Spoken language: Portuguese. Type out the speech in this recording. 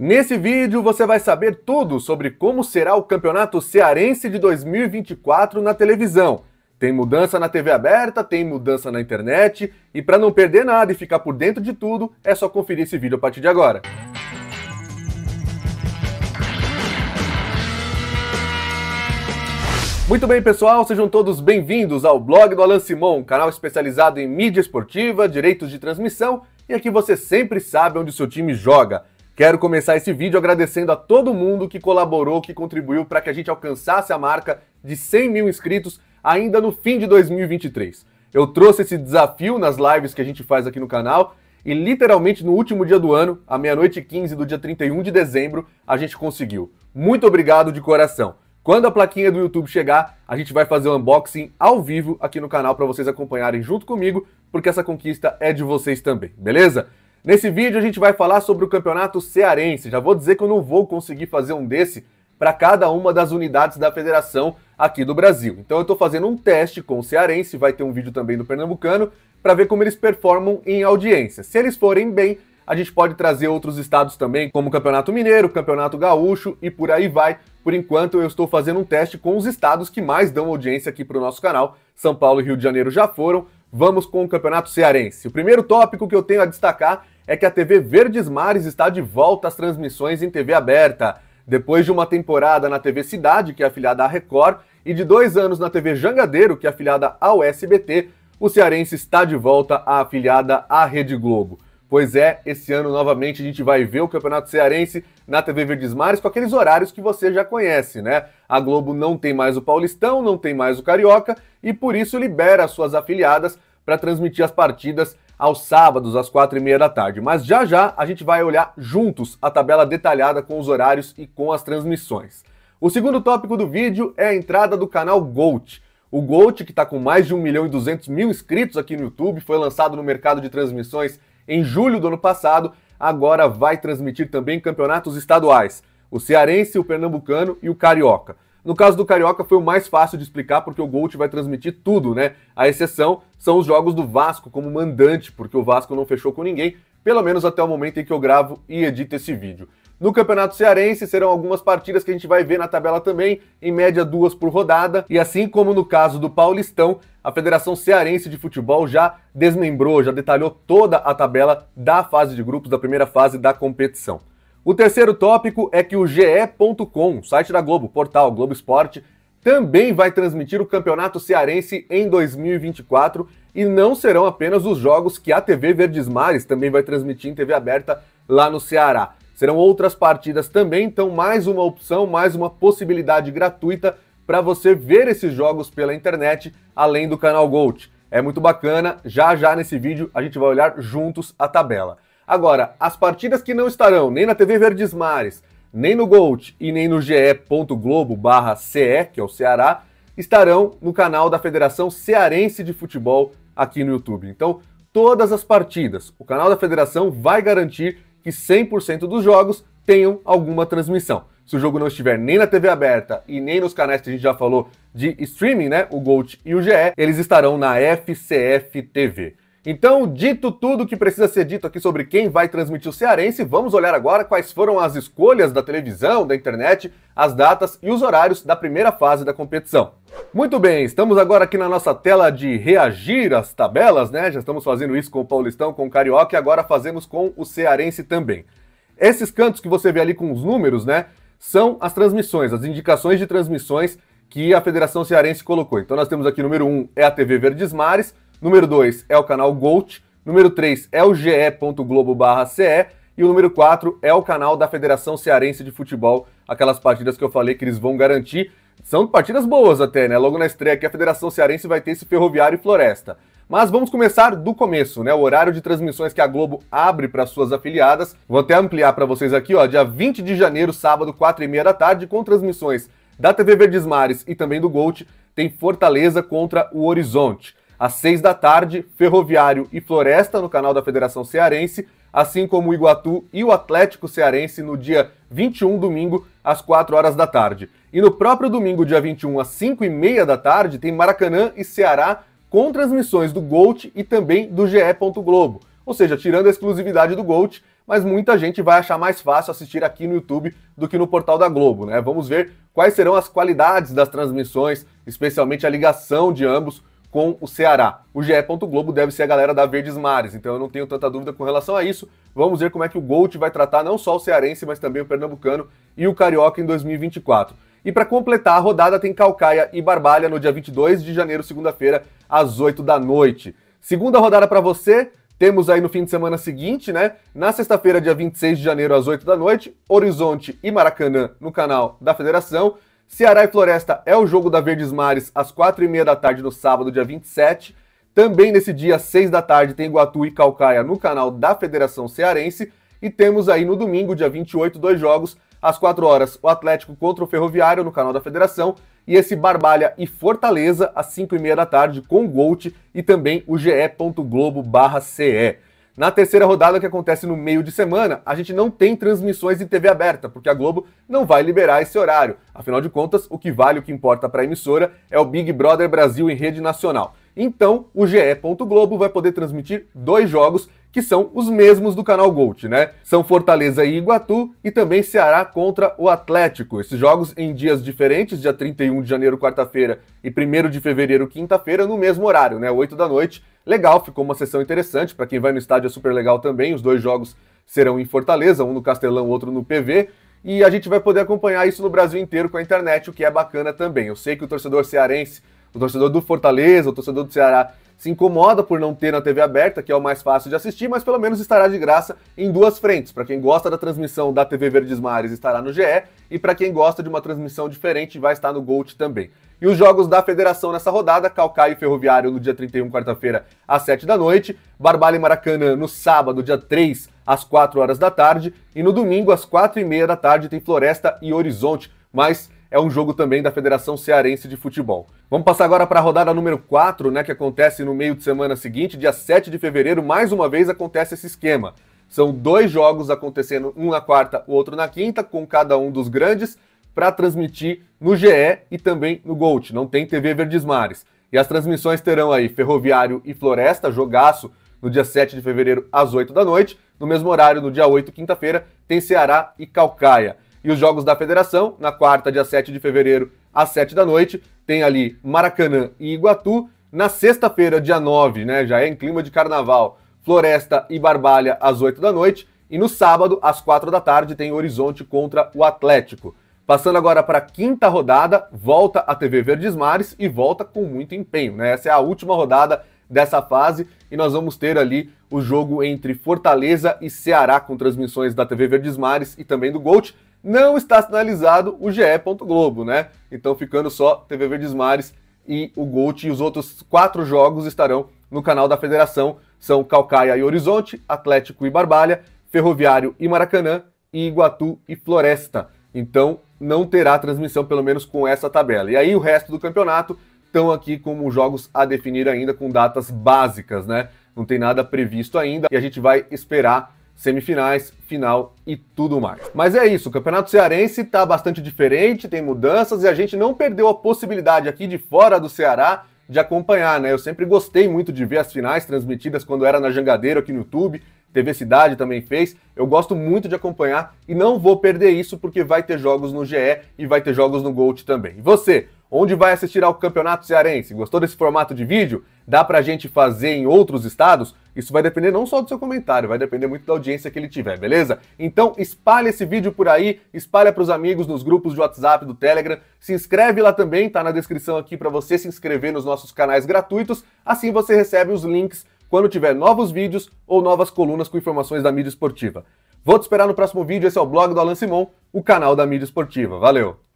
Nesse vídeo você vai saber tudo sobre como será o Campeonato Cearense de 2024 na televisão. Tem mudança na TV aberta, tem mudança na internet e para não perder nada e ficar por dentro de tudo, é só conferir esse vídeo a partir de agora. Muito bem, pessoal, sejam todos bem-vindos ao blog do Alan Simon, canal especializado em mídia esportiva, direitos de transmissão e aqui você sempre sabe onde seu time joga. Quero começar esse vídeo agradecendo a todo mundo que colaborou, que contribuiu para que a gente alcançasse a marca de 100 mil inscritos ainda no fim de 2023. Eu trouxe esse desafio nas lives que a gente faz aqui no canal e literalmente no último dia do ano, à meia-noite e 15 do dia 31 de dezembro, a gente conseguiu. Muito obrigado de coração. Quando a plaquinha do YouTube chegar, a gente vai fazer o um unboxing ao vivo aqui no canal para vocês acompanharem junto comigo, porque essa conquista é de vocês também, beleza? Nesse vídeo a gente vai falar sobre o campeonato cearense. Já vou dizer que eu não vou conseguir fazer um desse para cada uma das unidades da federação aqui do Brasil. Então eu estou fazendo um teste com o cearense, vai ter um vídeo também do pernambucano, para ver como eles performam em audiência. Se eles forem bem, a gente pode trazer outros estados também, como o Campeonato Mineiro, o Campeonato Gaúcho e por aí vai. Por enquanto, eu estou fazendo um teste com os estados que mais dão audiência aqui para o nosso canal. São Paulo e Rio de Janeiro já foram, vamos com o Campeonato Cearense. O primeiro tópico que eu tenho a destacar é que a TV Verdes Mares está de volta às transmissões em TV aberta. Depois de uma temporada na TV Cidade, que é afiliada à Record, e de dois anos na TV Jangadeiro, que é afiliada ao SBT, o Cearense está de volta à afiliada à Rede Globo. Pois é, esse ano novamente a gente vai ver o Campeonato Cearense na TV Verdes Mares com aqueles horários que você já conhece, né? A Globo não tem mais o Paulistão, não tem mais o Carioca e por isso libera suas afiliadas para transmitir as partidas aos sábados, às quatro e meia da tarde. Mas já já a gente vai olhar juntos a tabela detalhada com os horários e com as transmissões. O segundo tópico do vídeo é a entrada do canal GOAT. O GOAT, que está com mais de 1 milhão e 200 mil inscritos aqui no YouTube, foi lançado no mercado de transmissões em julho do ano passado, agora vai transmitir também campeonatos estaduais: o cearense, o pernambucano e o carioca. No caso do Carioca foi o mais fácil de explicar porque o Gold vai transmitir tudo, né? A exceção são os jogos do Vasco como mandante, porque o Vasco não fechou com ninguém, pelo menos até o momento em que eu gravo e edito esse vídeo. No Campeonato Cearense serão algumas partidas que a gente vai ver na tabela também, em média duas por rodada, e assim como no caso do Paulistão, a Federação Cearense de Futebol já desmembrou, já detalhou toda a tabela da fase de grupos, da primeira fase da competição. O terceiro tópico é que o GE.com, site da Globo, portal Globo Esporte, também vai transmitir o Campeonato Cearense em 2024 e não serão apenas os jogos que a TV Verdes Mares também vai transmitir em TV aberta lá no Ceará. Serão outras partidas também, então mais uma opção, mais uma possibilidade gratuita para você ver esses jogos pela internet, além do canal Gold. É muito bacana, já já nesse vídeo a gente vai olhar juntos a tabela. Agora, as partidas que não estarão nem na TV Verdes Mares, nem no Gold e nem no ge.globo/ce, que é o Ceará, estarão no canal da Federação Cearense de Futebol aqui no YouTube. Então, todas as partidas, o canal da Federação vai garantir que 100% dos jogos tenham alguma transmissão. Se o jogo não estiver nem na TV aberta e nem nos canais que a gente já falou de streaming, né, o Gold e o GE, eles estarão na FCF TV. Então, dito tudo o que precisa ser dito aqui sobre quem vai transmitir o Cearense, vamos olhar agora quais foram as escolhas da televisão, da internet, as datas e os horários da primeira fase da competição. Muito bem, estamos agora aqui na nossa tela de reagir às tabelas, né? Já estamos fazendo isso com o Paulistão, com o Carioca e agora fazemos com o Cearense também. Esses cantos que você vê ali com os números, né, são as transmissões, as indicações de transmissões que a Federação Cearense colocou. Então nós temos aqui número 1 um, é a TV Verdes Mares, Número 2 é o canal GOAT. Número 3 é o ge.globo.ce. ce E o número 4 é o canal da Federação Cearense de Futebol. Aquelas partidas que eu falei que eles vão garantir. São partidas boas até, né? Logo na estreia aqui, a Federação Cearense vai ter esse Ferroviário e Floresta. Mas vamos começar do começo, né? O horário de transmissões que a Globo abre para suas afiliadas. Vou até ampliar para vocês aqui, ó. Dia 20 de janeiro, sábado, 4 e meia da tarde, com transmissões da TV Verdes Mares e também do Gold, tem Fortaleza contra o Horizonte. Às seis da tarde, Ferroviário e Floresta no canal da Federação Cearense, assim como o Iguatu e o Atlético Cearense no dia 21, domingo, às 4 horas da tarde. E no próprio domingo, dia 21, às 5 e meia da tarde, tem Maracanã e Ceará com transmissões do Gold e também do GE. Globo. Ou seja, tirando a exclusividade do Gold, mas muita gente vai achar mais fácil assistir aqui no YouTube do que no portal da Globo, né? Vamos ver quais serão as qualidades das transmissões, especialmente a ligação de ambos com o Ceará. O GE. Globo deve ser a galera da Verdes Mares, então eu não tenho tanta dúvida com relação a isso. Vamos ver como é que o Gold vai tratar não só o cearense, mas também o pernambucano e o carioca em 2024. E para completar a rodada tem Calcaia e Barbalha no dia 22 de janeiro, segunda-feira, às 8 da noite. Segunda rodada para você, temos aí no fim de semana seguinte, né? Na sexta-feira, dia 26 de janeiro, às 8 da noite, Horizonte e Maracanã no canal da Federação. Ceará e Floresta é o jogo da Verdes Mares às quatro e meia da tarde no sábado, dia 27. Também nesse dia, às seis da tarde, tem Guatu e Calcaia no canal da Federação Cearense. E temos aí no domingo, dia 28, dois jogos. Às 4 horas, o Atlético contra o Ferroviário no canal da Federação. E esse Barbalha e Fortaleza, às 5 e meia da tarde, com o Gold e também o ge.globo.ce. Na terceira rodada, que acontece no meio de semana, a gente não tem transmissões em TV aberta, porque a Globo não vai liberar esse horário. Afinal de contas, o que vale, o que importa para a emissora é o Big Brother Brasil em rede nacional. Então, o GE. Globo vai poder transmitir dois jogos que são os mesmos do canal Gold, né? São Fortaleza e Iguatu e também Ceará contra o Atlético. Esses jogos em dias diferentes, dia 31 de janeiro, quarta-feira, e 1 de fevereiro, quinta-feira, no mesmo horário, né? 8 da noite. Legal, ficou uma sessão interessante. Para quem vai no estádio é super legal também. Os dois jogos serão em Fortaleza, um no Castelão, outro no PV. E a gente vai poder acompanhar isso no Brasil inteiro com a internet, o que é bacana também. Eu sei que o torcedor cearense o torcedor do Fortaleza, o torcedor do Ceará se incomoda por não ter na TV aberta, que é o mais fácil de assistir, mas pelo menos estará de graça em duas frentes. Para quem gosta da transmissão da TV Verdes Mares, estará no GE, e para quem gosta de uma transmissão diferente, vai estar no Gold também. E os jogos da federação nessa rodada, Calcaia e Ferroviário no dia 31, quarta-feira, às 7 da noite, Barbalha e Maracanã no sábado, dia 3, às 4 horas da tarde, e no domingo, às 4 e meia da tarde, tem Floresta e Horizonte, mas é um jogo também da Federação Cearense de Futebol. Vamos passar agora para a rodada número 4, né, que acontece no meio de semana seguinte, dia 7 de fevereiro, mais uma vez acontece esse esquema. São dois jogos acontecendo, um na quarta, o outro na quinta, com cada um dos grandes, para transmitir no GE e também no Gold. Não tem TV Verdesmares. E as transmissões terão aí Ferroviário e Floresta, jogaço no dia 7 de fevereiro às 8 da noite. No mesmo horário, no dia 8, quinta-feira, tem Ceará e Calcaia. E os Jogos da Federação, na quarta, dia 7 de fevereiro, às 7 da noite, tem ali Maracanã e Iguatu. Na sexta-feira, dia 9, né, já é em clima de carnaval, Floresta e Barbalha, às 8 da noite. E no sábado, às 4 da tarde, tem Horizonte contra o Atlético. Passando agora para a quinta rodada, volta a TV Verdes Mares e volta com muito empenho. Né? Essa é a última rodada dessa fase e nós vamos ter ali o jogo entre Fortaleza e Ceará com transmissões da TV Verdes Mares e também do Gold não está sinalizado o GE. Globo, né? Então ficando só TV Verdes Mares e o Gold e os outros quatro jogos estarão no canal da Federação. São Calcaia e Horizonte, Atlético e Barbalha, Ferroviário e Maracanã, e Iguatu e Floresta. Então não terá transmissão, pelo menos com essa tabela. E aí o resto do campeonato estão aqui como jogos a definir ainda com datas básicas, né? Não tem nada previsto ainda e a gente vai esperar semifinais, final e tudo mais. Mas é isso, o Campeonato Cearense está bastante diferente, tem mudanças e a gente não perdeu a possibilidade aqui de fora do Ceará de acompanhar, né? Eu sempre gostei muito de ver as finais transmitidas quando era na Jangadeira aqui no YouTube, TV Cidade também fez. Eu gosto muito de acompanhar e não vou perder isso porque vai ter jogos no GE e vai ter jogos no Gold também. E você, Onde vai assistir ao Campeonato Cearense? Gostou desse formato de vídeo? Dá pra gente fazer em outros estados? Isso vai depender não só do seu comentário, vai depender muito da audiência que ele tiver, beleza? Então espalhe esse vídeo por aí, espalha pros amigos nos grupos de WhatsApp, do Telegram, se inscreve lá também, tá na descrição aqui para você se inscrever nos nossos canais gratuitos, assim você recebe os links quando tiver novos vídeos ou novas colunas com informações da mídia esportiva. Vou te esperar no próximo vídeo, esse é o blog do Alan Simon, o canal da mídia esportiva. Valeu!